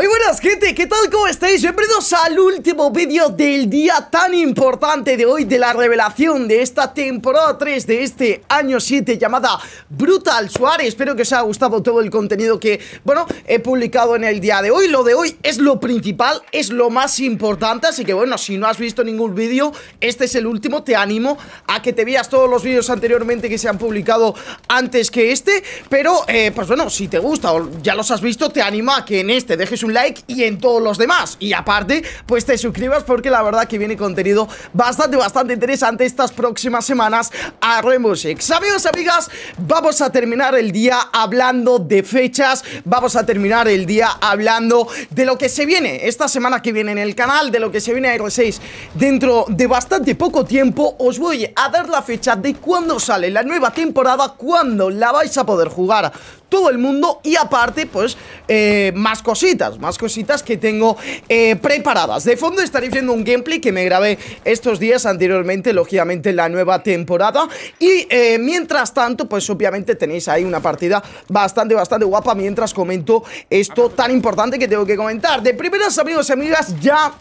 Muy buenas gente, ¿qué tal? ¿Cómo estáis? Bienvenidos al último vídeo del día tan importante de hoy De la revelación de esta temporada 3 de este año 7 llamada Brutal Suárez Espero que os haya gustado todo el contenido que, bueno, he publicado en el día de hoy Lo de hoy es lo principal, es lo más importante Así que bueno, si no has visto ningún vídeo, este es el último Te animo a que te veas todos los vídeos anteriormente que se han publicado antes que este Pero, eh, pues bueno, si te gusta o ya los has visto, te animo a que en este dejes un like y en todos los demás Y aparte, pues te suscribas porque la verdad que viene contenido bastante, bastante interesante estas próximas semanas a Six, Amigos, amigas, vamos a terminar el día hablando de fechas Vamos a terminar el día hablando de lo que se viene esta semana que viene en el canal De lo que se viene a R6 dentro de bastante poco tiempo Os voy a dar la fecha de cuando sale la nueva temporada Cuando la vais a poder jugar todo el mundo y aparte pues eh, más cositas más cositas que tengo eh, preparadas De fondo estaré viendo un gameplay que me grabé estos días anteriormente, lógicamente la nueva temporada Y eh, mientras tanto, pues obviamente tenéis ahí una partida bastante, bastante guapa Mientras comento esto tan importante que tengo que comentar De primeras, amigos y amigas, ya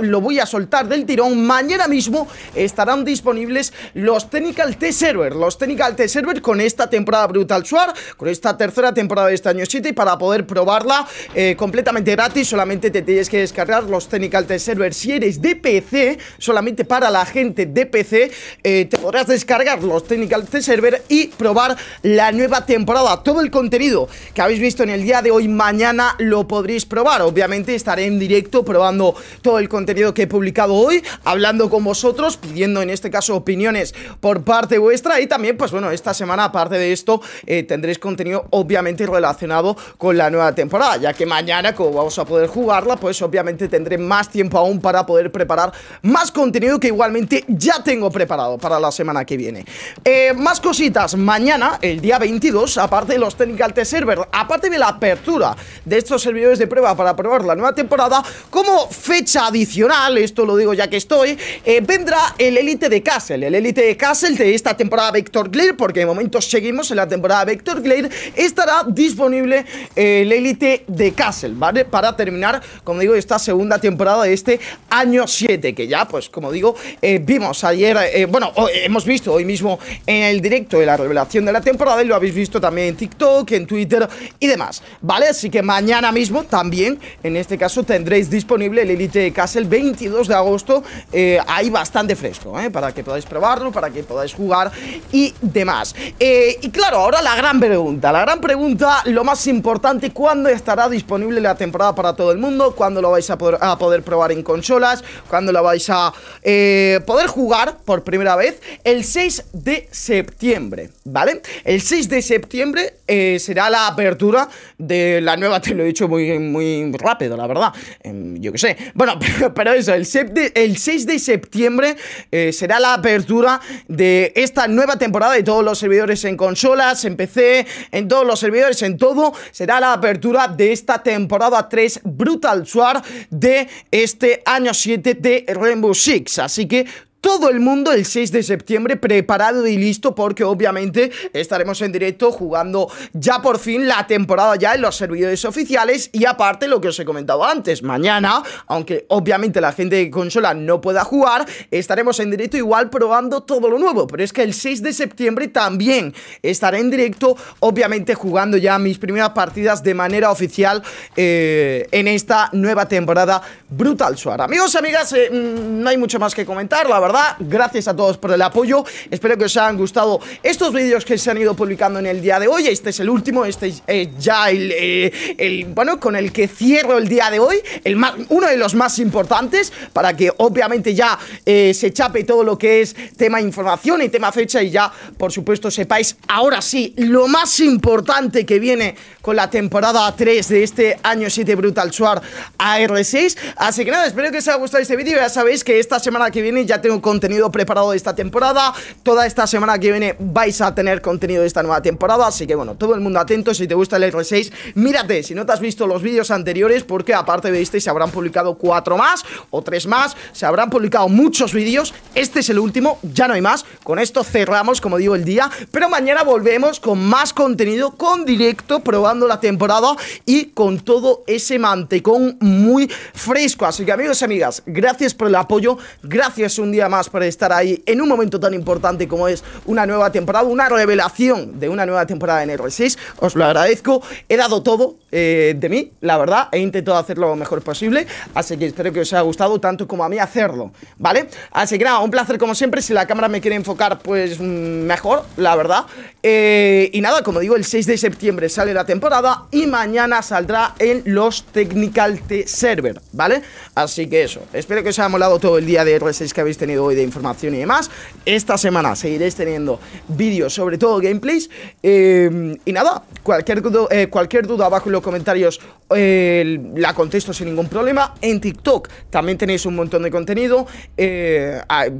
lo voy a soltar del tirón Mañana mismo estarán disponibles los Technical T-Server Los Technical T-Server con esta temporada Brutal Sword Con esta tercera temporada de este año 7 Y para poder probarla eh, completamente completamente gratis, solamente te tienes que descargar los Technical Test Server. Si eres de PC, solamente para la gente de PC, eh, te podrás descargar los Technical Test Server y probar la nueva temporada. Todo el contenido que habéis visto en el día de hoy, mañana lo podréis probar. Obviamente estaré en directo probando todo el contenido que he publicado hoy, hablando con vosotros, pidiendo en este caso opiniones por parte vuestra y también, pues bueno, esta semana, aparte de esto, eh, tendréis contenido obviamente relacionado con la nueva temporada, ya que mañana como vamos a poder jugarla, pues obviamente tendré más tiempo aún para poder preparar más contenido que igualmente ya tengo preparado para la semana que viene. Eh, más cositas, mañana, el día 22, aparte de los Technical t Server, aparte de la apertura de estos servidores de prueba para probar la nueva temporada, como fecha adicional, esto lo digo ya que estoy, eh, vendrá el Elite de Castle, el Elite de Castle de esta temporada Vector Glare, porque de momento seguimos en la temporada Vector Glare, estará disponible el Elite de Castle. ¿vale? Para terminar, como digo, esta segunda temporada de este año 7, que ya, pues como digo, eh, vimos ayer, eh, bueno, eh, hemos visto hoy mismo en el directo de la revelación de la temporada y lo habéis visto también en TikTok, en Twitter y demás, ¿vale? Así que mañana mismo también, en este caso, tendréis disponible el Elite Castle 22 de agosto, eh, ahí bastante fresco, Para que podáis probarlo, para que podáis jugar y demás. y claro, ahora la gran pregunta, la gran pregunta, lo más importante, ¿cuándo estará disponible la temporada para todo el mundo, cuando lo vais a poder, probar en consolas, Cuando lo vais a eh, poder jugar por primera vez, el 6 de septiembre, ¿vale? El 6 de septiembre eh, será la apertura de la nueva, te lo he dicho muy, muy rápido, la verdad, em, yo qué sé. Bueno, pero, eso, el, el, 6 de septiembre eh, será la apertura de esta nueva temporada de todos los servidores en consolas, en PC, en todos los servidores, en todo, será la apertura de esta temporada a 3 Brutal Sword de este año 7 de Rainbow Six. Así que todo el mundo el 6 de septiembre preparado y listo porque obviamente estaremos en directo jugando ya por fin la temporada ya en los servidores oficiales y aparte lo que os he comentado antes, mañana, aunque obviamente la gente de consola no pueda jugar, estaremos en directo igual probando todo lo nuevo, pero es que el 6 de septiembre también estaré en directo obviamente jugando ya mis primeras partidas de manera oficial eh, en esta nueva temporada Brutal Suar. Amigos, amigas, eh, mm, no hay mucho más que comentar, la verdad gracias a todos por el apoyo Espero que os hayan gustado estos vídeos que se han ido publicando en el día de hoy Este es el último, este es eh, ya eh, el, bueno, con el que cierro el día de hoy el Uno de los más importantes Para que obviamente ya eh, se chape todo lo que es tema información y tema fecha Y ya, por supuesto, sepáis ahora sí lo más importante que viene con la temporada 3 de este año 7 Brutal Sword AR6 Así que nada, espero que os haya gustado este vídeo Ya sabéis que esta semana que viene ya tengo contenido preparado de esta temporada. Toda esta semana que viene vais a tener contenido de esta nueva temporada. Así que bueno, todo el mundo atento. Si te gusta el R6, mírate. Si no te has visto los vídeos anteriores, porque aparte de este se habrán publicado cuatro más o tres más. Se habrán publicado muchos vídeos. Este es el último, ya no hay más. Con esto cerramos, como digo, el día. Pero mañana volvemos con más contenido, con directo, probando la temporada y con todo ese mantecón muy fresco. Así que amigos y amigas, gracias por el apoyo. Gracias un día más por estar ahí en un momento tan importante como es una nueva temporada, una revelación de una nueva temporada en r 6. Os lo agradezco. He dado todo eh, de mí, la verdad. He intentado hacerlo lo mejor posible. Así que espero que os haya gustado tanto como a mí hacerlo, ¿vale? Así que nada, un placer como siempre. Si la cámara me quiere enfocar, pues mm, mejor, la verdad. Eh, y nada, como digo, el 6 de septiembre sale la temporada y mañana saldrá en los Technical T Server, ¿vale? Así que eso, espero que os haya molado todo el día de R6 que habéis tenido hoy de información y demás. Esta semana seguiréis teniendo vídeos, sobre todo gameplays. Eh, y nada, cualquier, eh, cualquier duda abajo en los comentarios la contesto sin ningún problema. En TikTok también tenéis un montón de contenido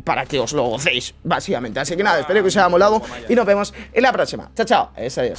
para que os lo gocéis, básicamente. Así que nada, espero que os haya molado y nos vemos en la la próxima. Chao, chao. Es adiós.